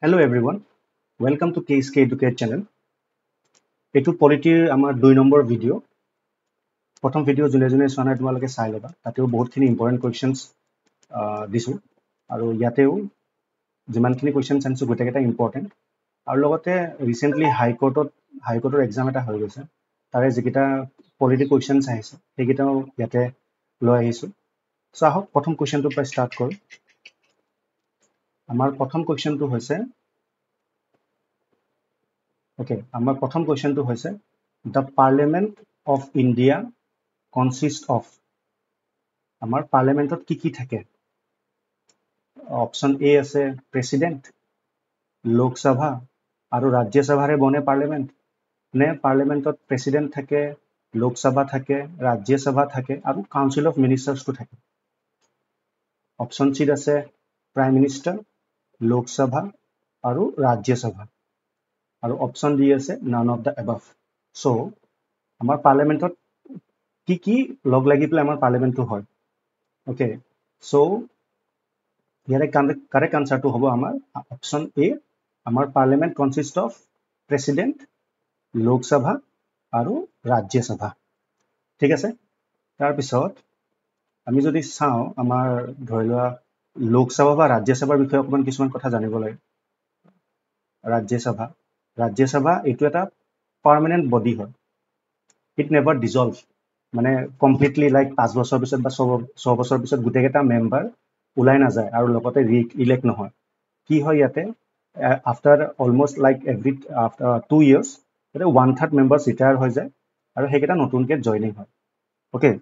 Hello' everyone welcome to K S K educate channel এইটো পলিটিৰ আমাৰ দুই নম্বৰ ভিডিঅ' প্ৰথম ভিডিঅ' যোনে যোনে চোৱা নাই তোমালোকে চাই ল'বা তাতেও বহুতখিনি ইম্পৰ্টেণ্ট কুৱেশ্যনছ দিছোঁ আৰু ইয়াতেও যিমানখিনি কুৱেশ্যনছ আনিছোঁ গোটেইকেইটা ইম্পৰ্টেণ্ট আৰু লগতে ৰিচেণ্টলি হাইকৰ্টত হাইকৰ্টৰ এক্সাম এটা হৈ গৈছে তাৰে যিকেইটা পলিটি কুৱেশ্যনছ আহিছে সেইকেইটাও ইয়াতে লৈ আহিছোঁ চ' আহক প্ৰথম কুৱেশ্যনটোৰ পৰা ষ্টাৰ্ট কৰোঁ আমাৰ প্ৰথম কুৱেশ্যনটো হৈছে অ'কে আমাৰ প্ৰথম কুৱেশ্যনটো হৈছে the parliament of India consist of আমাৰ পাৰ্লিয়ামেণ্টত কি কি থাকে অপশ্যন এ আছে প্ৰেচিডেণ্ট লোকসভা আৰু ৰাজ্যসভাৰে বনে পাৰ্লিয়ামেণ্ট নে পাৰ্লিয়ামেণ্টত প্ৰেচিডেণ্ট থাকে লোকসভা থাকে ৰাজ্যসভা থাকে আৰু কাউঞ্চিল অফ মিনিষ্টাৰ্ছটো থাকে অপশ্যন চিত আছে প্ৰাইম মিনিষ্টাৰ লোকসভা আৰু ৰাজ্যসভা আৰু অপশ্যন ডি আছে নান অফ দ্য এবাফ চ' আমাৰ পাৰ্লিয়ামেণ্টত কি কি লগ লাগি পেলাই আমাৰ পাৰ্লিয়ামেণ্টটো হয় অ'কে চ' ইয়াৰে কাৰেক্ট আনচাৰটো হ'ব আমাৰ অপশ্যন এ আমাৰ parliament consist of president Lok Sabha আৰু ৰাজ্যসভা ঠিক আছে তাৰপিছত আমি যদি চাওঁ আমাৰ ধৰি লোৱা লোকসভা বা ৰাজ্যসভাৰ বিষয়ে অকণমান কিছুমান কথা জানিব লাগে ৰাজ্যসভা ৰাজ্যসভা এইটো এটা পাৰ্মানেণ্ট বডি হয় ইট নেভাৰ ডিজল্ভ মানে কমপ্লিটলি লাইক পাঁচ বছৰ পিছত বা ছয় বছৰৰ পিছত গোটেইকেইটা মেম্বাৰ ওলাই নাযায় আৰু লগতে ৰি ইলেক্ট নহয় কি হয় ইয়াতে after almost like every after two years ইয়াতে ওৱান থাৰ্ড মেম্বাৰ্ছ ৰিটায়াৰ হৈ যায় আৰু সেইকেইটা নতুনকৈ জইনিং হয় অ'কে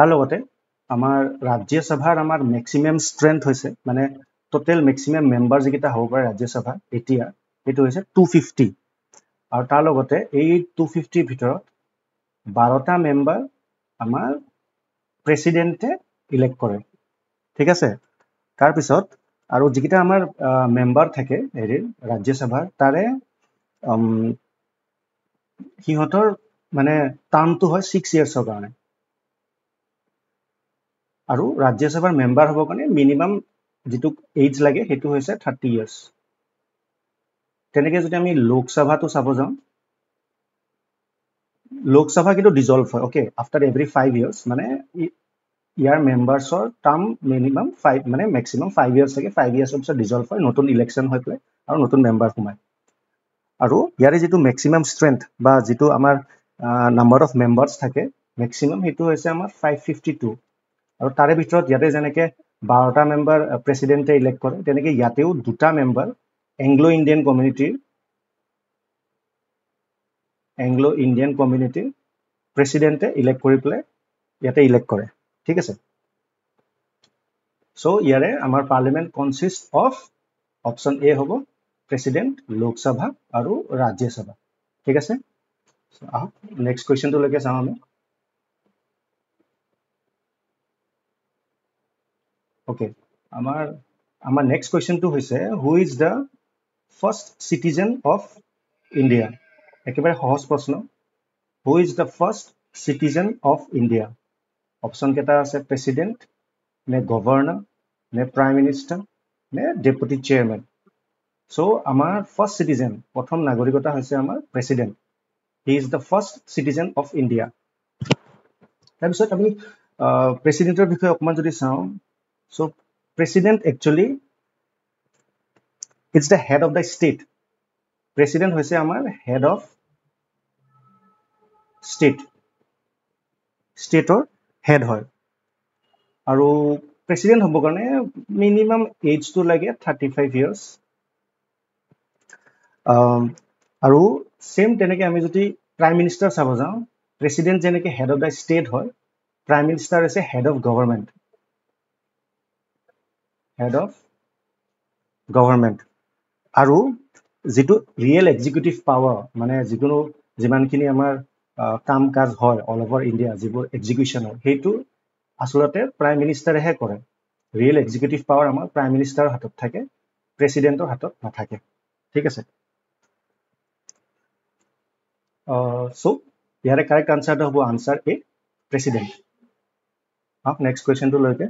তাৰ লগতে আমাৰ ৰাজ্যসভাৰ আমাৰ মেক্সিমাম ষ্ট্ৰেংথ হৈছে মানে টোটেল মেক্সিমাম মেম্বাৰ যিকেইটা হ'ব পাৰে ৰাজ্যসভা এতিয়া সেইটো হৈছে টু ফিফটি আৰু তাৰ লগতে এই টু ফিফটিৰ ভিতৰত বাৰটা মেম্বাৰ আমাৰ প্ৰেচিডেণ্টে ইলেক্ট কৰে ঠিক আছে তাৰপিছত আৰু যিকেইটা আমাৰ মেম্বাৰ থাকে হেৰি ৰাজ্যসভাৰ তাৰে সিহঁতৰ মানে টাৰ্মটো হয় ছিক্স ইয়েৰ্ছৰ কাৰণে আৰু ৰাজ্যসভাৰ মেম্বাৰ হ'বৰ কাৰণে মিনিমাম যিটো এইজ লাগে সেইটো হৈছে থাৰ্টি ইয়াৰ্চ তেনেকৈ যদি আমি লোকসভাটো চাব যাওঁ লোকসভা কিন্তু ডিজল্ভ হয় okay after every five years মানে ইয়াৰ মেম্বাৰ্ছৰ টাৰ্ম মিনিমাম ফাইভ মানে মেক্সিমাম ফাইভ ইয়াৰ্ছ থাকে ফাইভ ইয়াৰ্ছৰ পিছত ডিজল্ভ হয় নতুন ইলেকশ্যন হৈ পেলাই আৰু নতুন মেম্বাৰ সোমায় আৰু ইয়াৰে যিটো মেক্সিমাম ষ্ট্ৰেংথ বা যিটো আমাৰ নাম্বাৰ অফ মেম্বাৰ্ছ থাকে মেক্সিমাম সেইটো হৈছে আমাৰ ফাইভ ফিফটি টু আৰু তাৰে ভিতৰত ইয়াতে যেনেকে বাৰটা মেম্বাৰ প্ৰেচিডেণ্টে ইলেক্ট কৰে তেনেকে ইয়াতেও দুটা মেম্বাৰ এংগ্ল' ইণ্ডিয়ান কমিউনিটিৰ এংগ্ল' ইণ্ডিয়ান কমিউনিটিৰ প্ৰেচিডেণ্টে ইলেক্ট কৰি পেলাই ইয়াতে ইলেক্ট কৰে ঠিক আছে চ' ইয়াৰে আমাৰ parliament consist of option A হ'ব প্ৰেচিডেণ্ট লোকসভা আৰু ৰাজ্যসভা ঠিক আছে আহক নেক্সট কুৱেশ্যনটোলৈকে চাওঁ আমি অ'কে আমাৰ আমাৰ নেক্সট কুৱেশ্যনটো হৈছে who is the first citizen of India একেবাৰে সহজ প্ৰশ্ন who is the first citizen of India অপশ্যনকেইটা আছে প্ৰেচিডেণ্ট নে গভৰ্ণৰ নে প্ৰাইম মিনিষ্টাৰ নে ডেপুটি চেয়াৰমেন চ' আমাৰ ফাৰ্ষ্ট চিটিজেন প্ৰথম নাগৰিকতা হৈছে আমাৰ president he is the first citizen of India তাৰপিছত আমি প্ৰেচিডেণ্টৰ বিষয়ে অকণমান যদি চাওঁ so president actually it's the head of the state president hoise amar head of state state or head hoy aru president hobo karone minimum age to lage 35 years um aru same teneke ami jodi prime minister sabo jao president jeneke head of the state hoy prime minister is a head of government head of government আৰু যিটো real executive power মানে যিকোনো যিমানখিনি আমাৰ কাম কাজ হয় all over India যিবোৰ এক্সিকিউশ্যনৰ সেইটো আচলতে প্ৰাইম মিনিষ্টাৰেহে কৰে ৰিয়েল এক্সিকিউটিভ পাৱাৰ আমাৰ প্ৰাইম মিনিষ্টাৰৰ হাতত থাকে প্ৰেচিডেণ্টৰ হাতত নাথাকে ঠিক আছে চ' ইয়াৰে কাৰেক্ট আনচাৰটো হ'ব answer A president up next কুৱেশ্যনটোলৈকে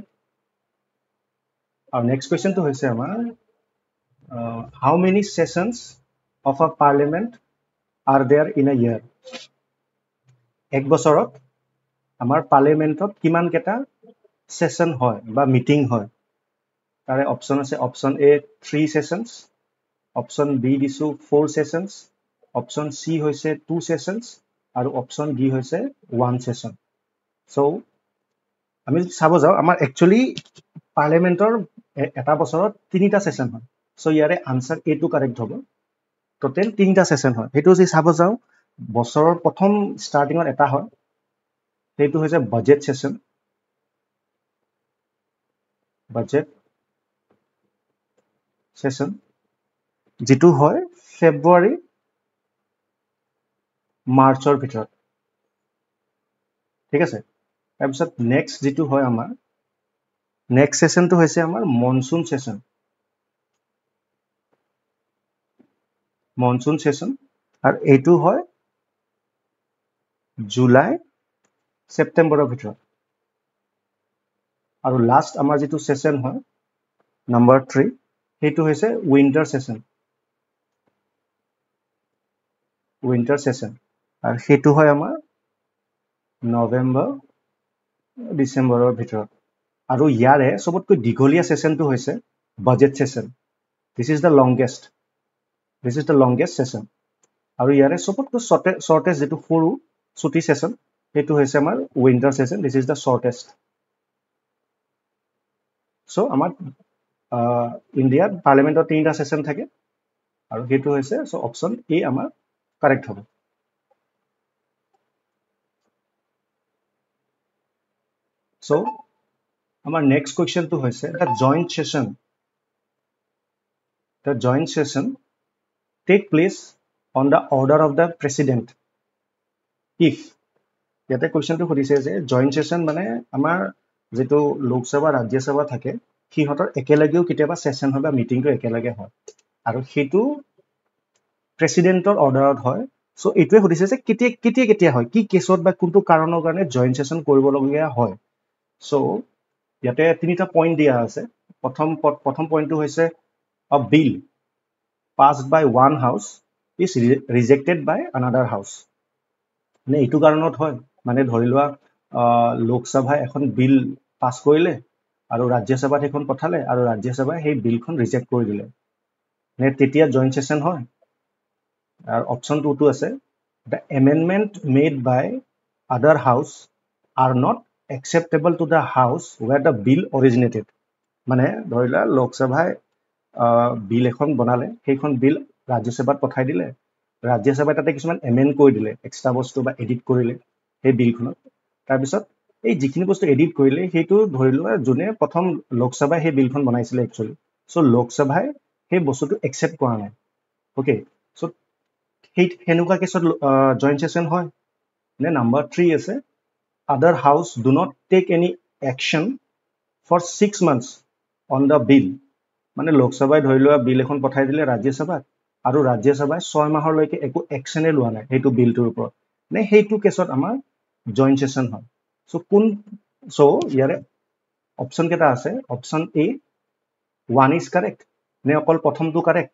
আৰু নেক্সট কুৱেশ্যনটো হৈছে আমাৰ how many sessions of a parliament are there in a year এক বছৰত আমাৰ পাৰ্লিয়ামেণ্টত কিমানকেইটা ছেশ্যন হয় বা মিটিং হয় তাৰে অপশ্যন আছে option A three sessions option B দিছোঁ ফ'ৰ ছেশ্যনছ অপশ্যন চি হৈছে টু ছেশ্যনছ আৰু অপশ্যন ডি হৈছে ওৱান ছেশ্যন চ' আমি চাব যাওঁ আমাৰ একচুৱেলি পাৰ্লিয়ামেণ্টৰ এটা বছৰত তিনিটা ছেশ্যন হয় চ' ইয়াৰে আনচাৰ এইটো কাৰেক্ট হ'ব টোটেল তিনিটা ছেশ্যন হয় সেইটো যদি চাব যাওঁ বছৰৰ প্ৰথম ষ্টাৰ্টিঙত এটা হয় সেইটো হৈছে বাজেট ছেশ্যন বাজেট ছেশ্যন যিটো হয় ফেব্ৰুৱাৰী মাৰ্চৰ ভিতৰত ঠিক আছে তাৰপিছত নেক্সট যিটো হয় আমাৰ নেক্সট ছেশ্যনটো হৈছে আমাৰ মনচুন ছেশ্যন মনচুন ছেশ্যন আৰু এইটো হয় জুলাই ছেপ্টেম্বৰৰ ভিতৰত আৰু লাষ্ট আমাৰ যিটো ছেশ্যন হয় নাম্বাৰ থ্ৰী সেইটো হৈছে উইণ্টাৰ ছেশ্যন উইণ্টাৰ ছেশ্যন আৰু সেইটো হয় আমাৰ নৱেম্বৰ ডিচেম্বৰৰ ভিতৰত আৰু ইয়াৰে চবতকৈ দীঘলীয়া ছেচনটো হৈছে budget session this is the longest this is the longest session আৰু ইয়াৰে চবতকৈ শ্বৰ্টে শ্বৰ্টেষ্ট যিটো সৰু চুটি ছেচন সেইটো হৈছে আমাৰ winter session this is the shortest so' আমাৰ ইণ্ডিয়াত পাৰ্লিয়ামেণ্টৰ তিনিটা ছেচন থাকে আৰু সেইটো হৈছে চ' অপশ্যন এ আমাৰ কাৰেক্ট হ'ব চ' আমাৰ নেক্সট কুৱেশ্যনটো হৈছে এটা joint session the joint session take place on the order of the president if ইয়াতে কুৱেশ্যনটো সুধিছে যে জইণ্ট ছেশ্যন মানে আমাৰ যিটো লোকসভা ৰাজ্যসভা থাকে সিহঁতৰ একেলগেও কেতিয়াবা ছেশ্যন হয় বা মিটিংটো একেলগে হয় আৰু সেইটো প্ৰেচিডেণ্টৰ অৰ্ডাৰত হয় চ' এইটোৱে সুধিছে যে কেতিয়া কেতিয়া কেতিয়া হয় কি কেছত বা কোনটো কাৰণৰ কাৰণে জইণ্ট ছেশ্যন কৰিবলগীয়া হয় চ' ইয়াতে তিনিটা পইণ্ট দিয়া আছে প্ৰথম প্ৰথম পইণ্টটো হৈছে a bill passed by one house is rejected by another house মানে এইটো কাৰণত হয় মানে ধৰি লোৱা লোকসভাই এখন বিল পাছ কৰিলে আৰু ৰাজ্যসভাত সেইখন পঠালে আৰু ৰাজ্যসভাই সেই বিলখন ৰিজেক্ট কৰি দিলে নে তেতিয়া জইণ্ট ছেশ্যন হয় আৰু অপশ্যন টুটো আছে the amendment made by other house are not acceptable to the house where the bill originated মানে ধৰি লোৱা লোকসভাই বিল এখন বনালে সেইখন বিল ৰাজ্যসভাত পঠাই দিলে ৰাজ্যসভাই তাতে কিছুমান এমেণ্ড কৰি দিলে এক্সট্ৰা বস্তু বা এডিট কৰিলে সেই বিলখনত তাৰপিছত এই যিখিনি বস্তু এডিট কৰিলে সেইটো ধৰি লোৱা যোনে প্ৰথম লোকসভাই সেই বিলখন বনাইছিলে একচুৱেলি চ' লোকসভাই সেই বস্তুটো একচেপ্ট কৰা নাই অ'কে চ' সেই সেনেকুৱা কেছত জইণ্ট ছেশ্যন হয় নে নাম্বাৰ থ্ৰী আছে other house do not take any action for six months on the bill. মানে লোকসভাই ধৰি লোৱা বিল এখন পঠাই দিলে ৰাজ্যসভাত আৰু ৰাজ্যসভাই ছয় মাহলৈকে একো একশ্যনে লোৱা নাই সেইটো বিলটোৰ ওপৰত মানে সেইটো কেছত আমাৰ জইন ছেশ্যন হয় চ' কোন চ' ইয়াৰে অপশ্যন কেইটা আছে option A one is correct নে অকল প্ৰথমটো correct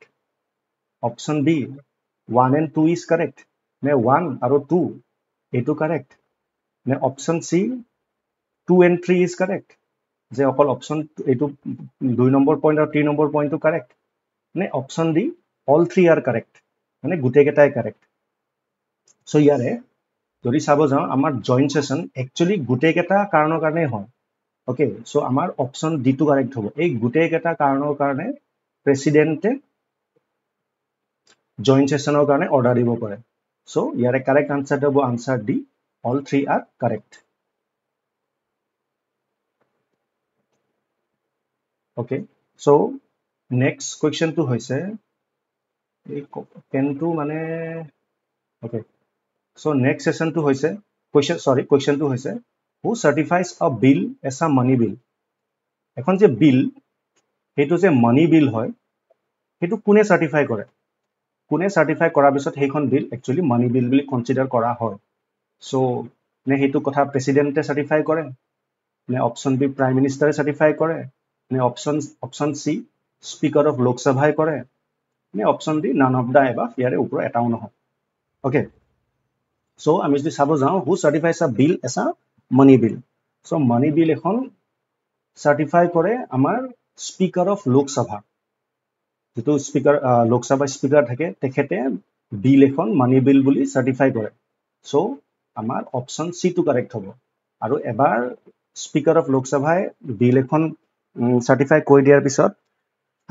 option B one and two is correct নে ওৱান আৰু টু এইটো কাৰেক্ট মানে option C two and three is correct যে অকল অপশ্যন এইটো দুই নম্বৰ পইণ্ট আৰু তিনি নম্বৰ পইণ্টটো কাৰেক্ট মানে option D all three are correct মানে গোটেইকেইটাই কাৰেক্ট চ' ইয়াৰে যদি চাব যাওঁ আমাৰ জইণ্ট ছেশ্যন একচুৱেলি গোটেইকেইটা কাৰণৰ কাৰণেই হয় অ'কে চ' আমাৰ অপশ্যন ডিটো কাৰেক্ট হ'ব এই গোটেইকেইটা কাৰণৰ কাৰণে প্ৰেচিডেণ্টে জইণ্ট ছেশ্যনৰ কাৰণে অৰ্ডাৰ দিব পাৰে চ' ইয়াৰে কাৰেক্ট আনচাৰটো হ'ব answer D all three are correct. Okay, so next question to Hoise. Pen to Mane. Okay, so next session to Hoise. Question, sorry, question to Hoise. Who certifies a bill as a money bill? এখন যে বিল সেইটো যে মানি বিল হয় সেইটো কোনে certify কৰে কোনে certify কৰাৰ পিছত সেইখন বিল একচুৱেলি মানি বিল বুলি কনচিডাৰ কৰা হয় চ' নে সেইটো কথা প্ৰেচিডেণ্টে চাৰ্টিফাই কৰে নে অপশ্যন বি প্ৰাইম মিনিষ্টাৰে চাৰ্টিফাই কৰে নে option option C speaker of লোকসভাই কৰে নে option D none of the above ইয়াৰে ওপৰত এটাও নহয় অ'কে চ' আমি যদি চাব যাওঁ হু চাৰ্টিফাই চা বিল এচা মানি বিল চ' মানি বিল এখন চাৰ্টিফাই কৰে আমাৰ স্পীকাৰ অফ লোকসভা যিটো স্পীকাৰ লোকসভা স্পীকাৰ থাকে তেখেতে বিল এখন মানি বিল বুলি চাৰ্টিফাই কৰে চ' আমাৰ অপশ্যন চিটো কাৰেক্ট হ'ব আৰু এবাৰ স্পীকাৰ অফ লোকসভাই বিল এখন চাৰ্টিফাই কৰি দিয়াৰ পিছত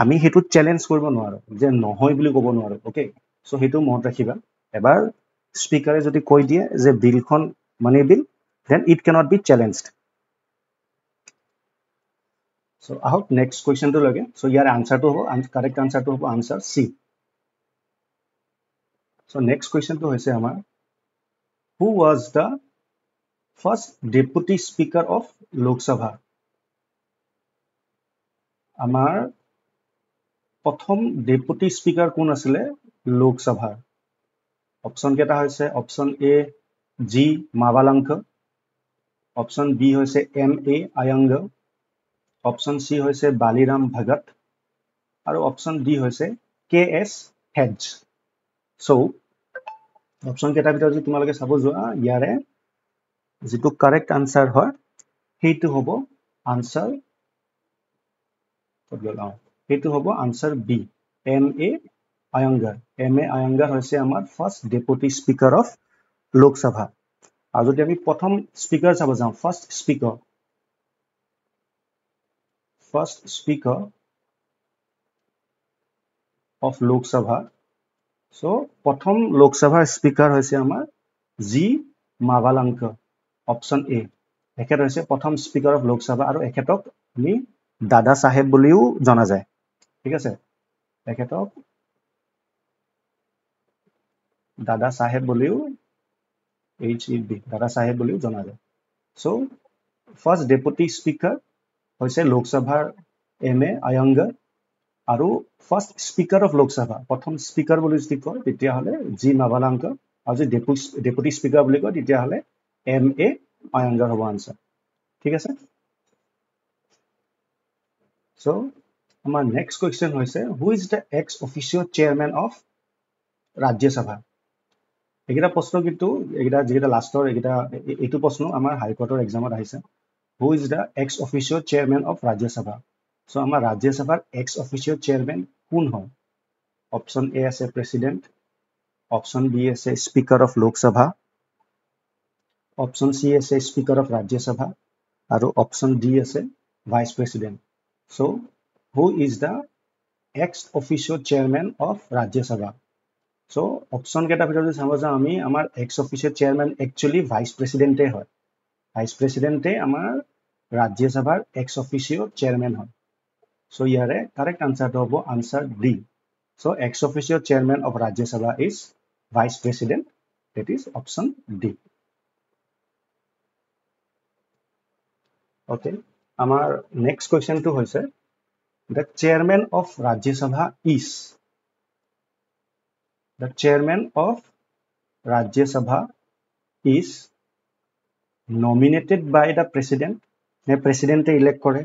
আমি সেইটো চেলেঞ্জ কৰিব নোৱাৰোঁ যে নহয় বুলি ক'ব নোৱাৰোঁ অ'কে চ' সেইটো মনত ৰাখিবা এবাৰ স্পীকাৰে যদি কৈ দিয়ে যে বিলখন মানে bill then it cannot be challenge so' আহক নেক্সট কুৱেশ্যনটো লাগে চ' ইয়াৰ আনচাৰটো হ'ব কাৰেক্ট আনচাৰটো হ'ব আনচাৰ চি চ' নেক্সট কুৱেশ্যনটো হৈছে আমাৰ who was the first deputy speaker of Lok Sabha? Amar Potom deputy speaker Kunasile Lok Sabha. Option get a house, option A G Mavalanka, option B Hose M A Ayanga, option C Hose Baliram Bhagat, or option D Hose K S Hedge. So option কেইটাৰ ভিতৰত যদি তোমালোকে চাব যোৱা ইয়াৰে যিটো correct answer হয় সেইটো হ'ব আনচাৰ সেইটো হ'ব answer B M A Ayyangar M A Ayyangar হৈছে আমাৰ first deputy speaker of Lok Sabha আৰু যদি আমি প্ৰথম স্পীকাৰ চাব যাওঁ first speaker first speaker of Lok Sabha so' প্ৰথম লোকসভাৰ স্পীকাৰ হৈছে আমাৰ জি মাভালাংক অপশ্যন এ তেখেত হৈছে প্ৰথম স্পীকাৰ অফ লোকসভা আৰু এখেতক আমি দাদা চাহেব বুলিও জনা যায় ঠিক আছে তেখেতক দাদা চাহেব বুলিও এইচ ই বি দাদা চাহেব বুলিও জনা যায় চ' ফাৰ্ষ্ট ডেপুটি স্পীকাৰ হৈছে লোকসভাৰ এম এ আয়ংগৰ আৰু ফাৰ্ষ্ট স্পীকাৰ অফ লোকসভা প্ৰথম স্পীকাৰ বুলি যদি কয় তেতিয়াহ'লে জি মাভালাংকৰ আৰু যদি ডেপুটি স্পীকাৰ বুলি কয় তেতিয়াহ'লে এম এ আয়ংগৰ হ'ব আনচাৰ ঠিক আছে চ' আমাৰ নেক্সট কুৱেশ্যন হৈছে who is the ex officio chairman of Rajya Sabha এইকেইটা প্ৰশ্ন কিন্তু এইকেইটা যিকেইটা লাষ্টৰ এইকেইটা এইটো প্ৰশ্ন আমাৰ হাইকৰ্টৰ এক্সামত আহিছে who is the ex officio chairman of Rajya Sabha so' আমাৰ ৰাজ্যসভাৰ এক্স অফিচিয়েল চেয়াৰমেন কোন হয় অপশ্যন এ আছে প্ৰেচিডেণ্ট অপশ্যন বি আছে speaker of Lok Sabha option C আছে স্পীকাৰ অফ ৰাজ্যসভা আৰু অপশ্যন ডি আছে vice president so' who is the ex officio chairman of Rajya Sabha so' অপশ্যনকেইটাৰ ভিতৰত চাব যাওঁ আমি আমাৰ ex officio chairman actually vice প্ৰেচিডেণ্টেই হয় ভাইচ প্ৰেচিডেণ্টেই আমাৰ ৰাজ্যসভাৰ এক্স অফিচিয়েল চেয়াৰমেন হয় So ইয়াৰে correct answer টো হ'ব answer D. So ex officio chairman of Rajya Sabha is vice president. That is option D. Okay. আমাৰ next question টো হৈছে the chairman of Rajya Sabha is the chairman of Rajya Sabha is nominated by the president নে প্ৰেচিডেণ্টে elect কৰে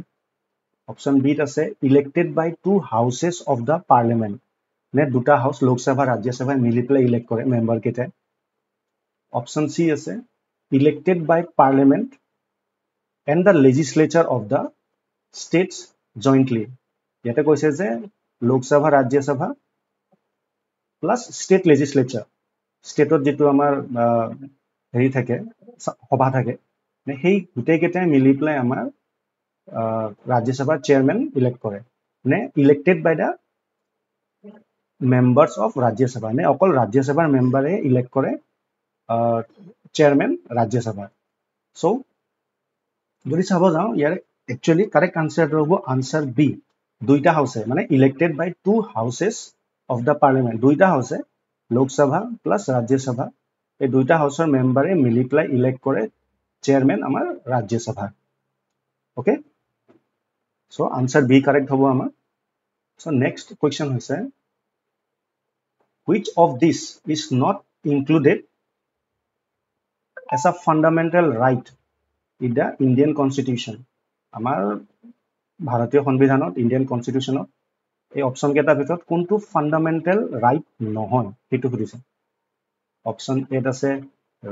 option বিত আছে elected by two houses of the parliament নে দুটা হাউচ লোকসভা ৰাজ্যসভাই মিলি পেলাই ইলেক্ট কৰে মেম্বাৰকেইটাই অপশ্যন চি আছে elected by parliament and the legislature of the states jointly ইয়াতে কৈছে যে Lok Sabha Rajya Sabha plus state legislature ষ্টেটত যিটো আমাৰ হেৰি থাকে সভা থাকে সেই গোটেইকেইটাই মিলি পেলাই আমাৰ राज्यसभा चेयरमैन ইলেক্ট কৰে মানে elected by the members of Rajya Sabha মানে অকল ৰাজ্যসভাৰ মেম্বাৰে ইলেক্ট কৰে চেয়াৰমেন ৰাজ্যসভাৰ চ' যদি চাব যাওঁ ইয়াৰ একচুৱেলি কাৰেক্ট আনচাৰটো হ'ব আনচাৰ বি দুইটা হাউছে মানে elected by two houses of the parliament দুইটা হাউছে লোকসভা প্লাছ ৰাজ্যসভা এই দুইটা হাউচৰ মেম্বাৰে মিলি পেলাই ইলেক্ট কৰে চেয়াৰমেন আমাৰ ৰাজ্যসভাৰ okay so answer B correct হব আমার সো নেক্সট কোয়েশন হয়েছে which of this is not included as a fundamental right in the Indian constitution আমার ভারতীয় সংবিধানত ইন্ডিয়ান কনস্টিটিউশনত এই অপশন কেটার ভিতর কোনটো ফান্ডামেন্টাল রাইট নহয় সেইটো সুদিছে অপশন এত আছে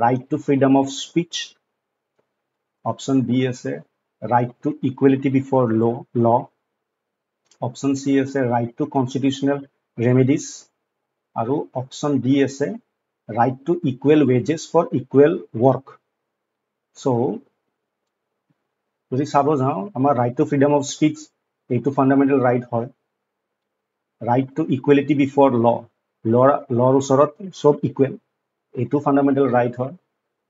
right to freedom of speech option B আছে right to equality before law, law. Option C is a right to constitutional remedies. Aru option D is a right to equal wages for equal work. So, this is our right to freedom of speech, a to fundamental right, hoy. right to equality before law. Law, law, so equal, a to fundamental right. Hoy.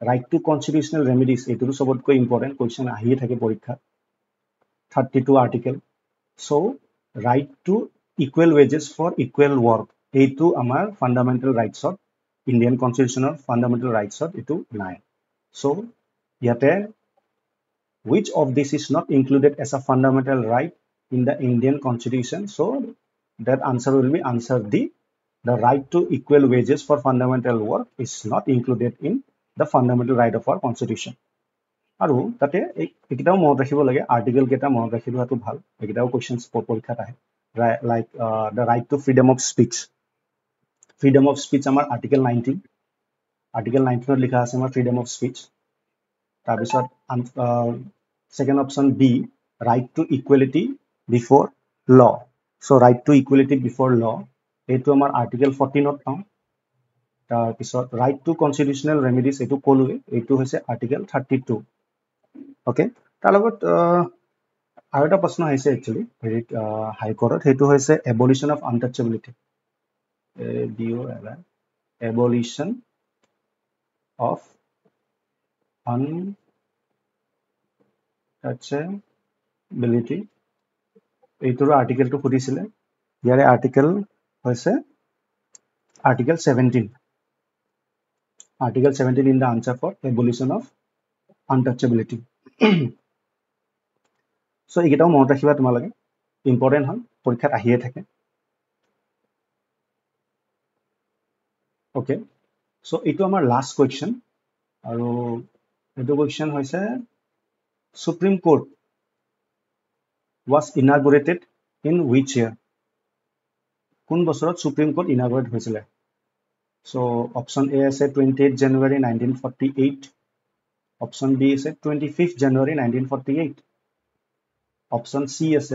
Right to constitutional remedies এইটোতো চবতকৈ important question আহিয়ে থাকে পৰীক্ষাত thirty two article so' right to equal wages for equal work এইটো আমাৰ fundamental ৰাইটছত Indian কনষ্টিটিউশ্যনৰ fundamental ৰাইটছত এইটো নাই চ' ইয়াতে which of this is not included as a fundamental right in the Indian constitution so' that answer will be answer the the right to equal wages for fundamental work is not included in the fundamental right of our constitution আৰু তাতে এই এইকেইটাও মনত ৰাখিব লাগে আৰ্টিকেলকেইটা মনত ৰাখি লোৱাটো ভাল এইকেইটাও কুৱেশ্যনছ পৰীক্ষাত আহে like the right to freedom of speech freedom of speech আমাৰ আৰ্টিকেল নাইনটিন আৰ্টিকেল নাইনটিনত লিখা আছে আমাৰ ফ্ৰীডম অফ স্পীচ তাৰপিছত second option B right to equality before law' so' right to equality before law' এইটো আমাৰ আৰ্টিকেল ফৰ্টিনত পাওঁ তাৰপিছত ৰাইট টু কনষ্টিটিউশ্যনেল ৰেমিডিজ এইটো ক'লোৱেই এইটো হৈছে আৰ্টিকেল থাৰ্টি টু অ'কে তাৰ লগত আৰু এটা প্ৰশ্ন আহিছে একচুৱেলি হেৰি হাইকৰ্টত সেইটো হৈছে abolition of untouchability D O' L I abolition of এইটোৰ আৰ্টিকেলটো সুধিছিলে ইয়াৰে আৰ্টিকেল হৈছে article seventeen article 17 in the answer for abolition of untouchability so eketa mon rakhiba tumaloge important hon porikha ahiye thake okay so etu amar last question aro etu question hoise supreme court was inaugurated in which year কোন বছৰত supreme court ইনাগ্ৰেট হৈছিলে So option A is 28 January 1948. Option B is 25 January 1948. Option C is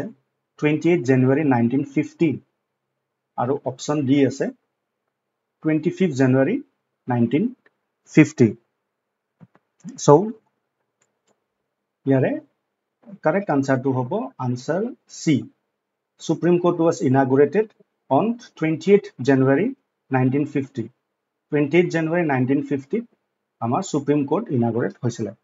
28 January 1950. Option D is 25 January 1950. So here correct answer to hobo answer C. Supreme Court was inaugurated on 28 January 1950. Twenty eight January nineteen ফিফটিত আমাৰ supreme court ইনাগ্ৰেট হৈছিলে